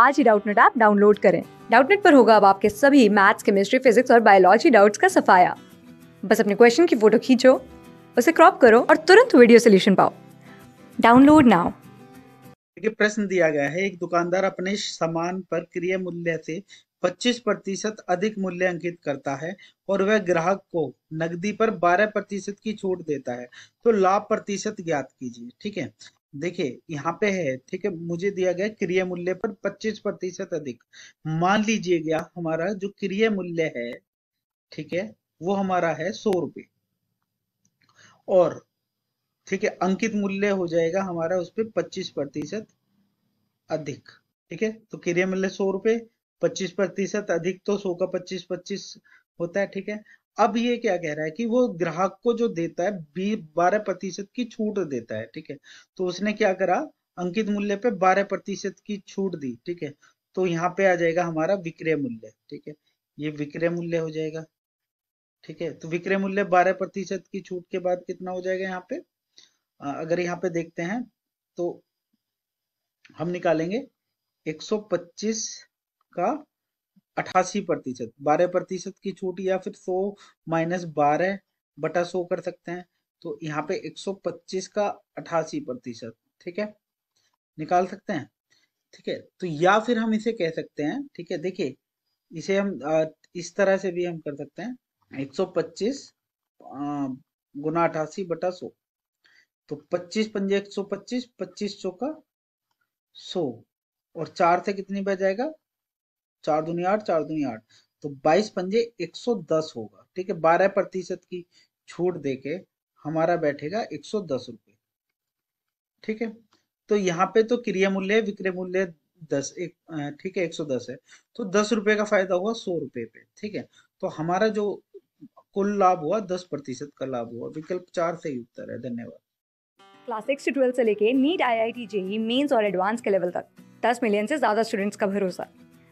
आज ही Doubtnut app download करें डाउटनेट पर होगा अब आपके सभी मैथ्स केमिस्ट्री फिजिक्स और बायोलॉजी डाउट्स का सफाया बस अपने क्वेश्चन की फोटो खींचो उसे क्रॉप करो और तुरंत वीडियो सोल्यूशन पाओ डाउनलोड नाउ देखिए प्रश्न दिया गया है एक दुकानदार अपने सामान पर क्रिय मूल्य से 25 प्रतिशत अधिक मूल्य अंकित करता है और वह ग्राहक को नकदी पर 12 प्रतिशत की छूट देता है तो लाभ प्रतिशत ज्ञात कीजिए ठीक है देखिए यहाँ पे है ठीक है मुझे दिया गया क्रिय मूल्य पर 25 प्रतिशत अधिक मान लीजिए गया हमारा जो क्रिय मूल्य है ठीक है वो हमारा है सौ रुपये और ठीक है अंकित मूल्य हो जाएगा हमारा उस पर पच्चीस प्रतिशत अधिक ठीक है तो क्रिय मूल्य सौ रुपये पच्चीस प्रतिशत अधिक तो सौ का पच्चीस पच्चीस होता है ठीक है अब ये क्या कह रहा है कि वो ग्राहक को जो देता है बी बारह प्रतिशत की छूट देता है ठीक है तो उसने क्या करा अंकित मूल्य पे बारह प्रतिशत की छूट दी ठीक है तो यहाँ पे आ जाएगा हमारा विक्रय मूल्य ठीक है ये विक्रय मूल्य हो जाएगा ठीक है तो विक्रय मूल्य बारह प्रतिशत की छूट के बाद कितना हो जाएगा यहाँ पे अगर यहाँ पे देखते हैं तो हम निकालेंगे एक का अठासी प्रतिशत बारह प्रतिशत की छूट या फिर सौ माइनस बारह बटा सौ कर सकते हैं तो यहाँ पे एक सौ पच्चीस का अठासी प्रतिशत ठीक है निकाल सकते हैं ठीक है तो या फिर हम इसे कह सकते हैं ठीक है देखिए इसे हम इस तरह से भी हम कर सकते हैं एक सौ पच्चीस गुना अठासी बटा सौ तो पच्चीस पंजे एक पच्चीस पच्चीस सौ का सो और चार से कितनी बह जाएगा चार दूनी आठ चार दूनी आठ तो बाईस पंजे एक सौ दस होगा ठीक है बारह प्रतिशत की छूट देके हमारा बैठेगा एक सौ दस रुपये ठीक है तो यहाँ पे तो क्रिय मूल्य विक्रय मूल्य दस एक ठीक है एक सौ दस है तो दस रुपये का फायदा हुआ सौ रुपये पे ठीक है तो हमारा जो कुल लाभ हुआ दस प्रतिशत का लाभ हुआ विकल्प चार से ही उत्तर है धन्यवाद क्लास सिक्स से ट्वेल्थ से लेके NEET I I T JEE और एडवांस के लेवल तक दस मिलियन से ज्यादा स्टूडेंट्स का भरोसा